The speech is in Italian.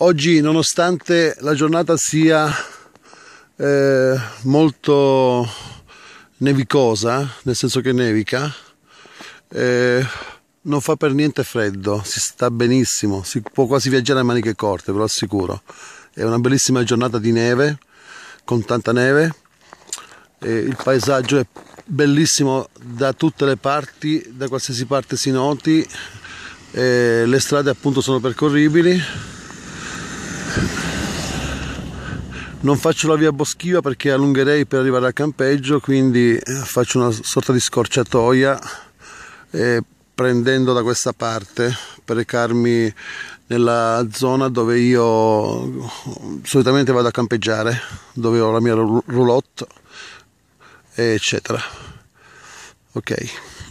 Oggi, nonostante la giornata sia eh, molto nevicosa, nel senso che nevica, eh, non fa per niente freddo, si sta benissimo, si può quasi viaggiare a maniche corte, ve lo assicuro. È una bellissima giornata di neve, con tanta neve, eh, il paesaggio è bellissimo da tutte le parti, da qualsiasi parte si noti, le strade appunto sono percorribili non faccio la via boschiva perché allungherei per arrivare al campeggio quindi eh, faccio una sorta di scorciatoia eh, prendendo da questa parte per recarmi nella zona dove io solitamente vado a campeggiare dove ho la mia roulotte eccetera ok